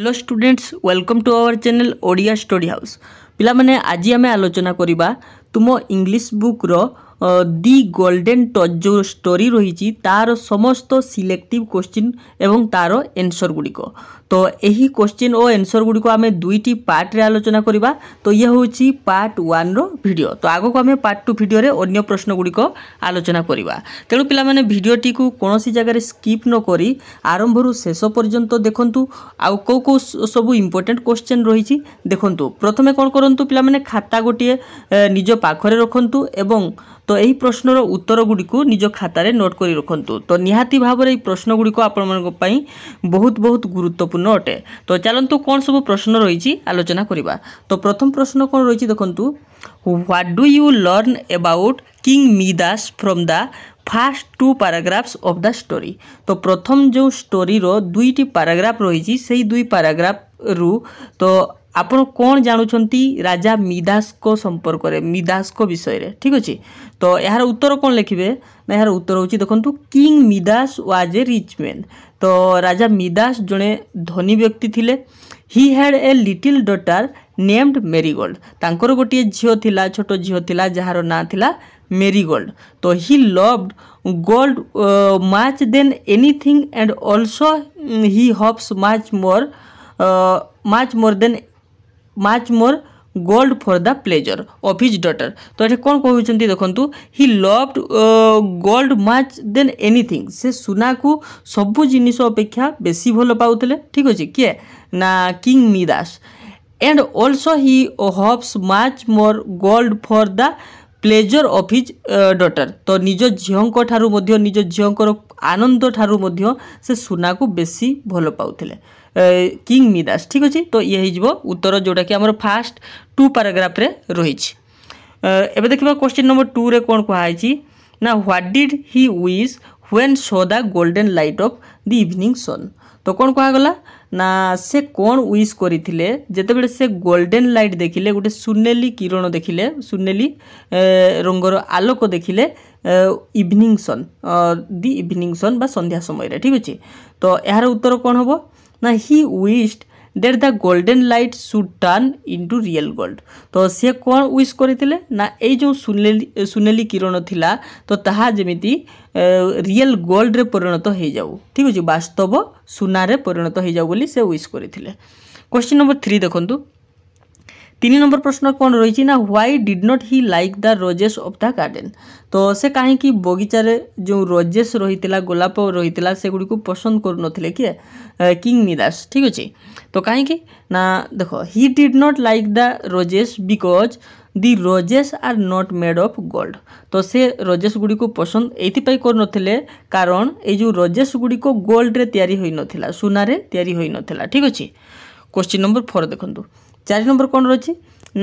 hello students welcome to our channel Odia story house ପିଲାମାନେ ଆଜି ଆମେ ଆଲୋଚନା କରିବା ତୁମ ଇଂଲିଶ ବୁକ୍ର ଦି ଗୋଲ୍ଡେନ୍ ଟଚ୍ ଯେଉଁ ଷ୍ଟୋରି ରହିଛି ତା'ର ସମସ୍ତ ସିଲେକ୍ଟିଭ୍ କୋଶ୍ଚିନ୍ ଏବଂ ତା'ର ଏନ୍ସର୍ ଗୁଡ଼ିକ তো ଏହି କୋଶ୍ଚିନ୍ ଓ ଏନ୍ସର୍ ଗୁଡ଼ିକୁ ଆମେ ଦୁଇଟି ପାର୍ଟରେ ଆଲୋଚନା କରିବା ତ ଇଏ ହେଉଛି ପାର୍ଟ ୱାନ୍ର ଭିଡ଼ିଓ ତ ଆଗକୁ ଆମେ ପାର୍ଟ ଟୁ ଭିଡ଼ିଓରେ ଅନ୍ୟ ପ୍ରଶ୍ନ ଗୁଡ଼ିକ ଆଲୋଚନା କରିବା ତେଣୁ ପିଲାମାନେ ଭିଡ଼ିଓଟିକୁ କୌଣସି ଜାଗାରେ ସ୍କିପ୍ ନ କରି ଆରମ୍ଭରୁ ଶେଷ ପର୍ଯ୍ୟନ୍ତ ଦେଖନ୍ତୁ ଆଉ କେଉଁ କେଉଁ ସବୁ ଇମ୍ପୋର୍ଟାଣ୍ଟ କୋଶ୍ଚିନ୍ ରହିଛି ଦେଖନ୍ତୁ ପ୍ରଥମେ କ'ଣ କରନ୍ତୁ ପିଲାମାନେ ଖାତା ଗୋଟିଏ ନିଜ ପାଖରେ ରଖନ୍ତୁ ଏବଂ তো এই প্রশ্নর উত্তরগুড়ি নিজ খাতার নোট করে রাখতু তো নিহতি ভাবে এই প্রশ্নগুড়ি আপনার বহুত বহুত গুরুত্বপূর্ণ গুরুত্বপূর্ণ অটে তো ଚାଲନ୍ତୁ କ'ଣ ସବୁ ପ୍ରଶ୍ନ ରହିଛି ଆଲୋଚନା କରିବା ତ ପ୍ରଥମ ପ୍ରଶ୍ନ କ'ଣ ରହିଛି ଦେଖନ୍ତୁ what do you learn about King Midas from the first two paragraphs of the story তো প্রথম যে স্টোরির দুইটি প্যারাগ্রাফ রয়েছে সেই দুই প্যারাগ্রাফ রু তো ଆପଣ କ'ଣ ଜାଣୁଛନ୍ତି ରାଜା ମିଦାସଙ୍କ ସମ୍ପର୍କରେ ମିଦାସଙ୍କ ବିଷୟରେ ଠିକ୍ ଅଛି ତ ଏହାର ଉତ୍ତର କ'ଣ ଲେଖିବେ ନା ଏହାର ଉତ୍ତର ହେଉଛି ଦେଖନ୍ତୁ King Midas was a rich man ତ ରାଜା ମିଦାସ ଜଣେ ଧନୀ ବ୍ୟକ୍ତି ଥିଲେ he had a little daughter named Marigold ତାଙ୍କର ଗୋଟିଏ ଝିଅ ଥିଲା ଛୋଟ ଝିଅ ଥିଲା ଯାହାର ନାଁ ଥିଲା ମେରିଗୋଲ୍ଡ ତ he loved gold much than anything and also he ହପ୍ସ much more much more than much more gold for the pleasure of his daughter ତ ଏଠି କ'ଣ କହୁଛନ୍ତି ଦେଖନ୍ତୁ he loved gold much than anything ସେ ସୁନାକୁ ସବୁ ଜିନିଷ ଅପେକ୍ଷା ବେଶୀ ଭଲ ପାଉଥିଲେ ଠିକ୍ ଅଛି କିଏ ନା King Midas and also he ହବ୍ସ much more gold for the pleasure of his daughter ତ ନିଜ ଝିଅଙ୍କ ଠାରୁ ମଧ୍ୟ ନିଜ ଝିଅଙ୍କର ଆନନ୍ଦ ଠାରୁ ମଧ୍ୟ ସେ ସୁନାକୁ ବେଶୀ ଭଲ ପାଉଥିଲେ কিং ମିଦାସ ଠିକ୍ ଅଛି ତ ଇଏ ହେଇଯିବ ଉତ୍ତର ଯେଉଁଟାକି ଆମର ଫାଷ୍ଟ ଟୁ ପାରାଗ୍ରାଫରେ ରହିଛି ଏବେ ଦେଖିବା କ୍ୱେଶ୍ଚିନ୍ ନମ୍ବର ଟୁରେ କ'ଣ କୁହାହେଇଛି ନା what did he wish when saw the golden light of the evening sun ତ କ'ଣ କୁହାଗଲା ନା ସେ କ'ଣ ୱିସ୍ କରିଥିଲେ ଯେତେବେଳେ ସେ ଗୋଲ୍ଡେନ୍ ଲାଇଟ୍ ଦେଖିଲେ ଗୋଟେ ସୁନେଲି କିରଣ ଦେଖିଲେ ସୁନେଲି ରଙ୍ଗର ଆଲୋକ ଦେଖିଲେ ଇଭିନିଂ ସନ୍ ଦି ଇଭିନିଂ ସନ୍ ବା ସନ୍ଧ୍ୟା ସମୟରେ ଠିକ୍ ଅଛି ତ ଏହାର ଉତ୍ତର କ'ଣ ହେବ ନା he wished that the golden light should turn into real gold ତ ସିଏ କ'ଣ ୱିଶ୍ କରିଥିଲେ ନା ଏଇ ଯେଉଁ ସୁନେଲି ସୁନେଲି କିରଣ ଥିଲା ତ ତାହା ଯେମିତି ରିଏଲ୍ ଗୋଲ୍ଡରେ ପରିଣତ ହେଇଯାଉ ଠିକ୍ ଅଛି ବାସ୍ତବ ସୁନାରେ ପରିଣତ ହେଇଯାଉ ବୋଲି ସେ ୱିଶ୍ କରିଥିଲେ କ୍ୱେଶ୍ଚିନ୍ ନମ୍ବର ଥ୍ରୀ ଦେଖନ୍ତୁ তিন নম্বর প্রশ্ন কোণ রয়েছে না why did not he like the roses of the garden ତ ସେ କାହିଁକି ବଗିଚାରେ ଯେଉଁ ରୋଜେସ୍ ରହିଥିଲା ଗୋଲାପ ରହିଥିଲା ସେଗୁଡ଼ିକୁ ପସନ୍ଦ କରୁନଥିଲେ କିଏ କିଙ୍ଗ ନିଦାସ ଠିକ୍ ଅଛି ତ କାହିଁକି ନା ଦେଖ he did not like the roses because the roses are not made of gold ତ ସେ ରୋଜେସ୍ ଗୁଡ଼ିକୁ ପସନ୍ଦ ଏଇଥିପାଇଁ କରୁନଥିଲେ କାରଣ ଏଇ ଯେଉଁ ରୋଜେସ୍ ଗୁଡ଼ିକ ଗୋଲ୍ଡରେ ତିଆରି ହୋଇନଥିଲା ସୁନାରେ ତିଆରି ହୋଇନଥିଲା ଠିକ୍ ଅଛି କୋଶ୍ଚିନ୍ ନମ୍ବର ଫୋର୍ ଦେଖନ୍ତୁ ଚାରି ନମ୍ବର କ'ଣ ରହିଛି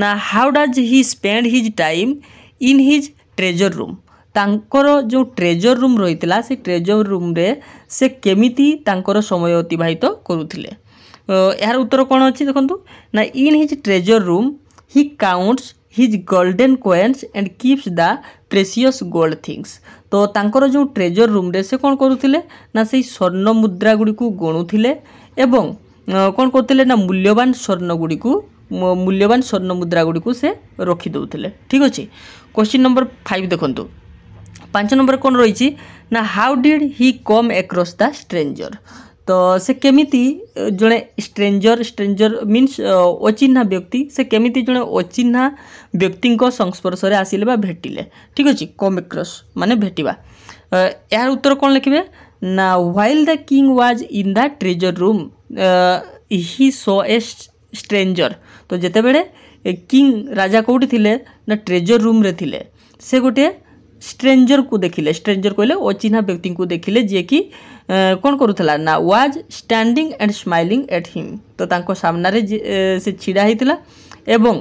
ନା how does he spend his time in his treasure room ତାଙ୍କର ଯେଉଁ ଟ୍ରେଜର ରୁମ୍ ରହିଥିଲା ସେ ଟ୍ରେଜର ରୁମ୍ରେ ସେ କେମିତି ତାଙ୍କର ସମୟ ଅତିବାହିତ କରୁଥିଲେ ଏହାର ଉତ୍ତର କ'ଣ ଅଛି ଦେଖନ୍ତୁ ନା in his treasure room he counts his golden coins and keeps the precious gold things ତ ତାଙ୍କର ଯେଉଁ ଟ୍ରେଜର ରୁମ୍ରେ ସେ କ'ଣ କରୁଥିଲେ ନା ସେଇ ସ୍ୱର୍ଣ୍ଣ ମୁଦ୍ରାଗୁଡ଼ିକୁ ଗଣୁଥିଲେ ଏବଂ କ'ଣ କରୁଥିଲେ ନା ମୂଲ୍ୟବାନ ସ୍ୱର୍ଣ୍ଣଗୁଡ଼ିକୁ ମୂଲ୍ୟବାନ ସ୍ୱର୍ଣ୍ଣ ମୁଦ୍ରାଗୁଡ଼ିକୁ ସେ ରଖିଦେଉଥିଲେ ଠିକ୍ ଅଛି କ୍ୱେଶ୍ଚିନ୍ ନମ୍ବର ଫାଇଭ୍ ଦେଖନ୍ତୁ ପାଞ୍ଚ ନମ୍ବର କ'ଣ ରହିଛି ନା how did he come across the stranger ତ ସେ କେମିତି ଜଣେ ଷ୍ଟ୍ରେଞ୍ଜର ଷ୍ଟ୍ରେଞ୍ଜର ମିନ୍ସ ଅଚିହ୍ନା ବ୍ୟକ୍ତି ସେ କେମିତି ଜଣେ ଅଚିହ୍ନା ବ୍ୟକ୍ତିଙ୍କ ସଂସ୍ପର୍ଶରେ ଆସିଲେ ବା ଭେଟିଲେ ଠିକ୍ ଅଛି କମ୍ ଏକ୍ରସ୍ ମାନେ ଭେଟିବା ଏହାର ଉତ୍ତର କ'ଣ ଲେଖିବେ ନା while the king was in the treasure room he saw a stranger ତ ଯେତେବେଳେ କିଙ୍ଗ ରାଜା କେଉଁଠି ଥିଲେ ନା ଟ୍ରେଜର ରୁମ୍ରେ ଥିଲେ ସେ ଗୋଟିଏ ଷ୍ଟ୍ରେଞ୍ଜରକୁ ଦେଖିଲେ ଷ୍ଟ୍ରେଞ୍ଜର କହିଲେ ଅଚିହ୍ନା ବ୍ୟକ୍ତିଙ୍କୁ ଦେଖିଲେ ଯିଏକି କ'ଣ କରୁଥିଲା ନା was standing and smiling at him ତ ତାଙ୍କ ସାମ୍ନାରେ ସେ ଛିଡ଼ା ହେଇଥିଲା ଏବଂ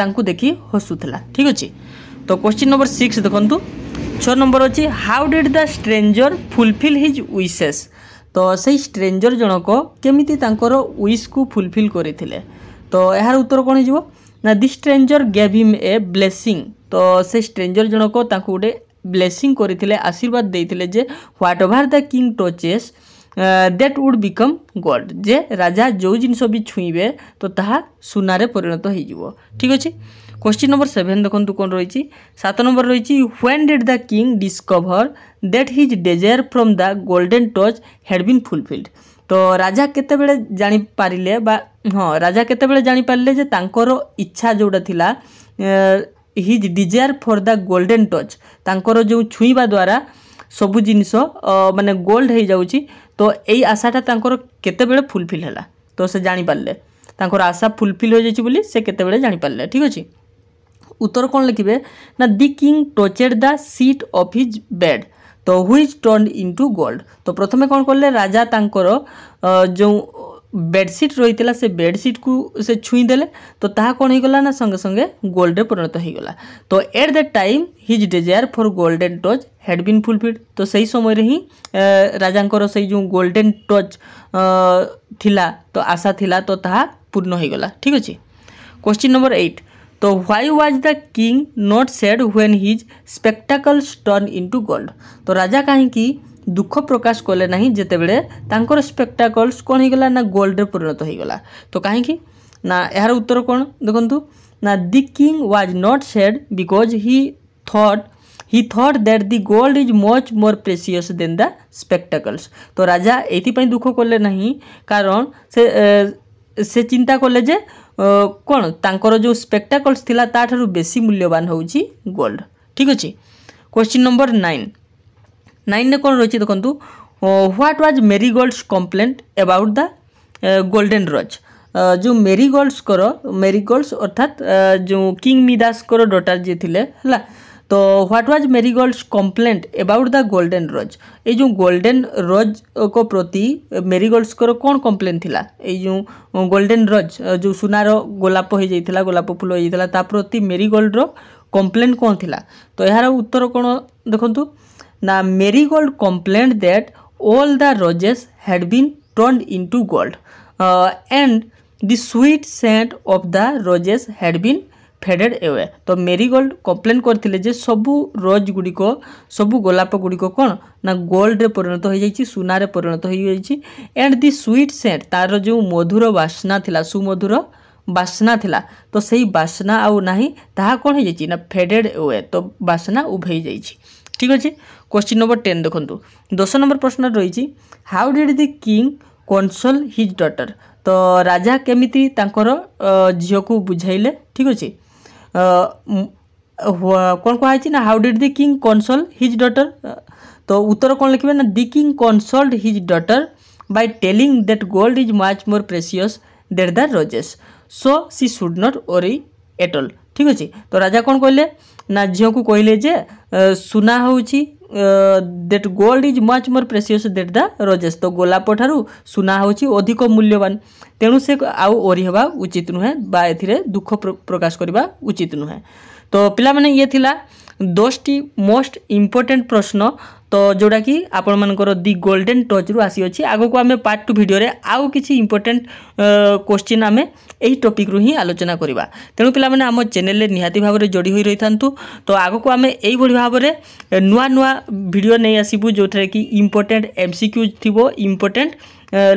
ତାଙ୍କୁ ଦେଖି ହସୁଥିଲା ଠିକ୍ ଅଛି ତ କ୍ୱେଶ୍ଚିନ୍ ନମ୍ବର ସିକ୍ସ ଦେଖନ୍ତୁ ଛଅ ନମ୍ବର ଅଛି how did the stranger fulfil his wishes ତ ସେଇ ଷ୍ଟ୍ରେଞ୍ଜର ଜଣକ କେମିତି ତାଙ୍କର ୱିସ୍କୁ ଫୁଲଫିଲ୍ କରିଥିଲେ ତ ଏହାର ଉତ୍ତର କ'ଣ ହେଇଯିବ ନା the stranger gave him a blessing ତ ସେ ଷ୍ଟ୍ରେଞ୍ଜର ଜଣକ ତାଙ୍କୁ ଗୋଟେ ବ୍ଲେସିଂ କରିଥିଲେ ଆଶୀର୍ବାଦ ଦେଇଥିଲେ ଯେ whatever the king touches that would become gold ଯେ ରାଜା ଯେଉଁ ଜିନିଷ ବି ଛୁଇଁବେ ତ ତାହା ସୁନାରେ ପରିଣତ ହେଇଯିବ ଠିକ୍ ଅଛି কোশ্চিন নম্বর সেভেন দেখুন কোণ রয়েছে সাত নম্বর রয়েছে when did the king discover that his desire from the golden touch had been fulfilled তো রাজা কেতবে জাঁপারে বা হ্যাঁ রাজা কেতবে জাঁপারে যে তাঁকর ইচ্ছা যেটা লা his desire for the golden touch তাঁকর যে ছুঁবা দ্বারা সবু জিনিস মানে গোল্ড হয়ে যাচ্ছে তো এই আশাটা তাঁকর কেতবে ফুলফিল হল তো সে জাঁপারে তাঁর আশা ফুলফিল হয়ে যাচ্ছে বলে সে কেতবে জাঁপারে ঠিক আছে উত্তর কোন লিখবে না the king touched the seat of his bed তো হুইজ টর্ন ইন্টু গোল্ড তো প্রথমে কোণ কলে রাজা তাঁকর যে বেডসিট রয়েছে সে বেডসিট কু সে ছুঁই দেলে তো তাহা কোণ হয়ে গলা না সঙ্গে সঙ্গে গোল্ডে পরিণত হয়ে গলা তো at the time his desire for golden touch had been fulfilled তো সেই সময় হি রাজাঙ্কর সেই যে গোল্ডেন টচ লা তো আশা লা তো তাহা পূর্ণ হয়ে গলা ঠিক আছে কোশ্চিন নম্বর এইট तो why was the king not sad when his spectacles turn into gold तो राजा कहीं ଦୁଃଖ ପ୍ରକାଶ କଲେ ନାହିଁ ଯେତେବେଳେ ତାଙ୍କର ସ୍ପେକ୍ଟାକଲ୍ସ କ'ଣ ହେଇଗଲା ନା ଗୋଲ୍ଡରେ ପରିଣତ ହେଇଗଲା ତ କାହିଁକି ନା ଏହାର ଉତ୍ତର କ'ଣ ଦେଖନ୍ତୁ ନା the king was not sad because he thought he thought that the gold is much more precious than the spectacles ତ ରାଜା ଏଥିପାଇଁ ଦୁଃଖ କଲେ ନାହିଁ କାରଣ ସେ ସେ ଚିନ୍ତା କଲେ ଯେ କ'ଣ ତାଙ୍କର ଯେଉଁ ସ୍ପେକ୍ଟାକଲ୍ସ ଥିଲା ତାଠାରୁ ବେଶୀ ମୂଲ୍ୟବାନ ହେଉଛି ଗୋଲ୍ଡ ଠିକ୍ ଅଛି କ୍ୱେଶ୍ଚିନ୍ ନମ୍ବର ନାଇନ୍ ନାଇନ୍ରେ କ'ଣ ରହିଛି ଦେଖନ୍ତୁ what was Marigold's complaint about the golden rose ଯେଉଁ ମେରି ଗୋଲ୍ଡସ୍ଙ୍କର ମେରି ଗୋଲ୍ଡସ୍ ଅର୍ଥାତ୍ ଯେଉଁ କିଙ୍ଗ ମିଦାସଙ୍କର ଡଟର ଯିଏ ଥିଲେ ହେଲା তো what was Marigold's complaint about the golden rose ये जो गोल्डन रोज को प्रति मेरीगोल्ड्स को कौन कंप्लेन थिला ये जो गोल्डन रोज जो सुनार गोलाप हो जाता गोलाप फूल हो जाता प्रति मेरीगोल्ड कंप्लेन कौन थिला तो यार उत्तर कौन देखु ना Marigold complaint that all the roses had been turned into gold uh, and the sweet scent of the roses had been faded away ତ ମେରିଗୋଲ୍ଡ କମ୍ପ୍ଲେନ୍ କରିଥିଲେ ଯେ ସବୁ ରୋଜ୍ ଗୁଡ଼ିକ ସବୁ ଗୋଲାପ ଗୁଡ଼ିକ କ'ଣ ନା ଗୋଲ୍ଡରେ ପରିଣତ ହୋଇଯାଇଛି ସୁନାରେ ପରିଣତ ହୋଇଯାଇଛି ଆଣ୍ଡ ଦି ସୁଇଟ୍ ସେଣ୍ଟ ତା'ର ଯେଉଁ ମଧୁର ବାସ୍ନା ଥିଲା ସୁମଧୁର ବାସ୍ନା ଥିଲା ତ ସେଇ ବାସ୍ନା ଆଉ ନାହିଁ ତାହା କ'ଣ ହୋଇଯାଇଛି ନା ଫେଡ଼େଡ଼୍ ୱେ ତ ବାସ୍ନା ଉଭେଇ ଯାଇଛି ଠିକ୍ ଅଛି କ୍ୱେଶ୍ଚିନ୍ ନମ୍ବର ଟେନ୍ ଦେଖନ୍ତୁ ଦଶ ନମ୍ବର ପ୍ରଶ୍ନ ରହିଛି how did the king console his daughter ତ ରାଜା କେମିତି ତାଙ୍କର ଝିଅକୁ ବୁଝାଇଲେ ଠିକ୍ ଅଛି କ'ଣ କୁହାହେଇଛି ନା how did the king consult his daughter ତ ଉତ୍ତର କ'ଣ ଲେଖିବେ ନା the king consult his daughter by telling that gold is much more precious that that roses so she should not worry at all ଠିକ୍ ଅଛି ତ ରାଜା କ'ଣ କହିଲେ ନା ଝିଅକୁ କହିଲେ ଯେ ସୁନା ହେଉଛି that gold is much more precious that the roses ତ ଗୋଲାପଠାରୁ ସୁନା ହେଉଛି ଅଧିକ ମୂଲ୍ୟବାନ ତେଣୁ ସେ ଆଉ ଓରି ହେବା ଉଚିତ ନୁହେଁ ବା ଏଥିରେ ଦୁଃଖ ପ୍ରକାଶ କରିବା ଉଚିତ ନୁହେଁ ତ ପିଲାମାନେ ଇଏ ଥିଲା দশটি মোস্ট ইম্পর্টেন্ট প্রশ্ন তো ଯେଉଁଟାକି ଆପଣମାନଙ୍କର ଦି ଗୋଲ୍ଡେନ୍ ଟଚ୍ରୁ ଆସିଅଛି ଆଗକୁ ଆମେ ପାର୍ଟ ଟୁ ଭିଡ଼ିଓରେ ଆଉ କିଛି ଇମ୍ପୋର୍ଟାଣ୍ଟ କୋଶ୍ଚିନ୍ ଆମେ ଏହି ଟପିକ୍ରୁ ହିଁ ଆଲୋଚନା କରିବା ତେଣୁ ପିଲାମାନେ ଆମ ଚ୍ୟାନେଲରେ ନିହାତି ଭାବରେ ଯୋଡ଼ି ହୋଇ ରହିଥାନ୍ତୁ ତ ଆଗକୁ ଆମେ ଏଇଭଳି ଭାବରେ ନୂଆ ନୂଆ ଭିଡ଼ିଓ ନେଇ ଆସିବୁ ଯେଉଁଥିରେ କି ଇମ୍ପୋର୍ଟାଣ୍ଟ ଏମ୍ ସି କ୍ୟୁ ଥିବ ଇମ୍ପୋର୍ଟାଣ୍ଟ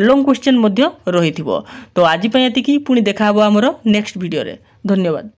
ଲଙ୍ଗ୍ କୋଶ୍ଚିନ୍ ମଧ୍ୟ ରହିଥିବ ତ ଆଜି ପାଇଁ ଏତିକି ପୁଣି ଦେଖାହେବ ଆମର ନେକ୍ସଟ ଭିଡ଼ିଓରେ ଧନ୍ୟବାଦ